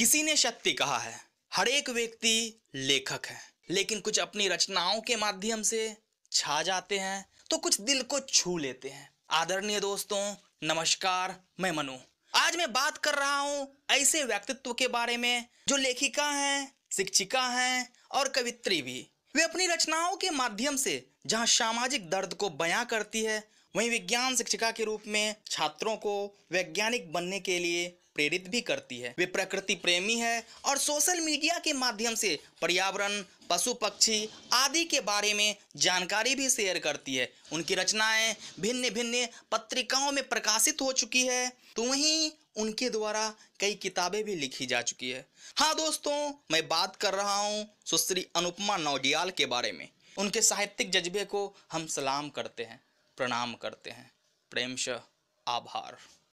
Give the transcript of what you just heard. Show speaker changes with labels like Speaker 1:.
Speaker 1: किसी ने शक्ति कहा है हर एक व्यक्ति लेखक है लेकिन कुछ अपनी रचनाओं के माध्यम से छा जाते हैं तो कुछ दिल को छू लेते हैं आदरणीय दोस्तों नमस्कार मैं मनु आज मैं बात कर रहा हूँ ऐसे व्यक्तित्व के बारे में जो लेखिका हैं शिक्षिका हैं और कवित्री भी वे अपनी रचनाओं के माध्यम से जहां सामाजिक दर्द को बयां करती है वहीं विज्ञान शिक्षिका के रूप में छात्रों को वैज्ञानिक बनने के लिए प्रेरित भी करती है वे प्रकृति प्रेमी है और सोशल मीडिया के माध्यम से पर्यावरण पशु पक्षी आदि के बारे में जानकारी भी शेयर करती है उनकी रचनाएं भिन्न भिन्न पत्रिकाओं में प्रकाशित हो चुकी है तो वहीं उनके द्वारा कई किताबें भी लिखी जा चुकी है हाँ दोस्तों मैं बात कर रहा हूँ सुश्री अनुपमा नौडियाल के बारे में उनके साहित्यिक जज्बे को हम सलाम करते हैं प्रणाम करते हैं प्रेमश आभार